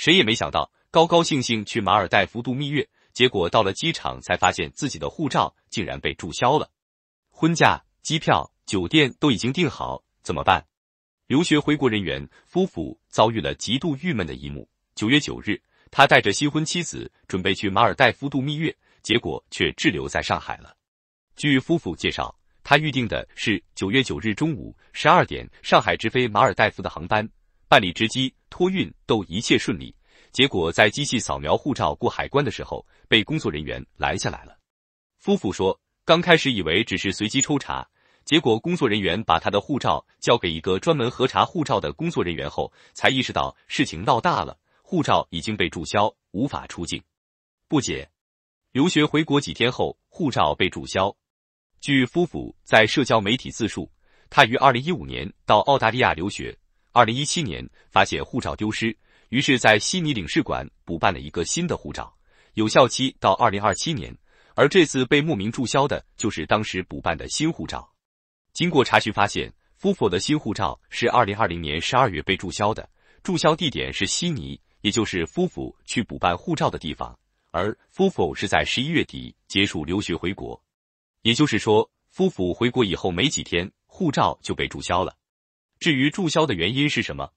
谁也没想到，高高兴兴去马尔代夫度蜜月，结果到了机场才发现自己的护照竟然被注销了。婚假、机票、酒店都已经订好，怎么办？留学回国人员夫妇遭遇了极度郁闷的一幕。九月九日，他带着新婚妻子准备去马尔代夫度蜜月，结果却滞留在上海了。据夫妇介绍，他预定的是九月九日中午十二点上海直飞马尔代夫的航班。办理值机、托运都一切顺利，结果在机器扫描护照过海关的时候，被工作人员拦下来了。夫妇说，刚开始以为只是随机抽查，结果工作人员把他的护照交给一个专门核查护照的工作人员后，才意识到事情闹大了，护照已经被注销，无法出境。不解，留学回国几天后，护照被注销。据夫妇在社交媒体自述，他于二零一五年到澳大利亚留学。二零一七年发现护照丢失，于是，在悉尼领事馆补办了一个新的护照，有效期到二零二七年。而这次被莫名注销的，就是当时补办的新护照。经过查询发现，夫妇的新护照是二零二零年十二月被注销的，注销地点是悉尼，也就是夫妇去补办护照的地方。而夫妇是在十一月底结束留学回国，也就是说，夫妇回国以后没几天，护照就被注销了。至于注销的原因是什么？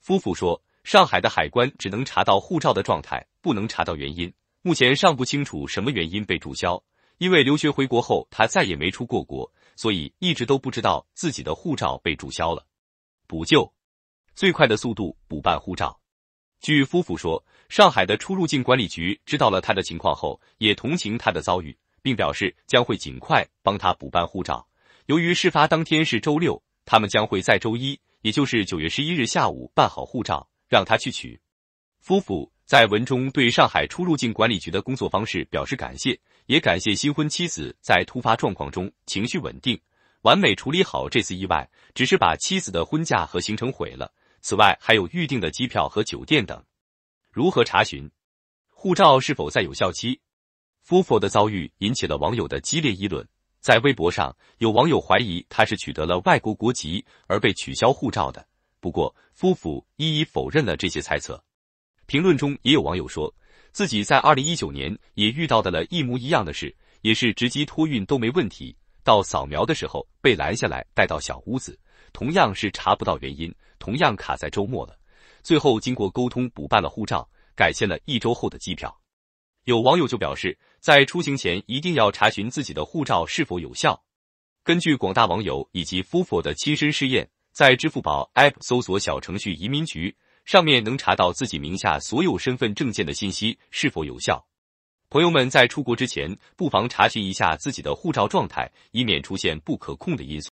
夫妇说，上海的海关只能查到护照的状态，不能查到原因。目前尚不清楚什么原因被注销。因为留学回国后，他再也没出过国，所以一直都不知道自己的护照被注销了。补救，最快的速度补办护照。据夫妇说，上海的出入境管理局知道了他的情况后，也同情他的遭遇，并表示将会尽快帮他补办护照。由于事发当天是周六。他们将会在周一，也就是九月十一日下午办好护照，让他去取。夫妇在文中对上海出入境管理局的工作方式表示感谢，也感谢新婚妻子在突发状况中情绪稳定，完美处理好这次意外，只是把妻子的婚假和行程毁了。此外，还有预定的机票和酒店等。如何查询护照是否在有效期？夫妇的遭遇引起了网友的激烈议论。在微博上，有网友怀疑他是取得了外国国籍而被取消护照的。不过，夫妇一一否认了这些猜测。评论中也有网友说自己在二零一九年也遇到的了一模一样的事，也是直机托运都没问题，到扫描的时候被拦下来带到小屋子，同样是查不到原因，同样卡在周末了。最后经过沟通补办了护照，改签了一周后的机票。有网友就表示。在出行前一定要查询自己的护照是否有效。根据广大网友以及夫妇的亲身试验，在支付宝 App 搜索小程序“移民局”，上面能查到自己名下所有身份证件的信息是否有效。朋友们在出国之前，不妨查询一下自己的护照状态，以免出现不可控的因素。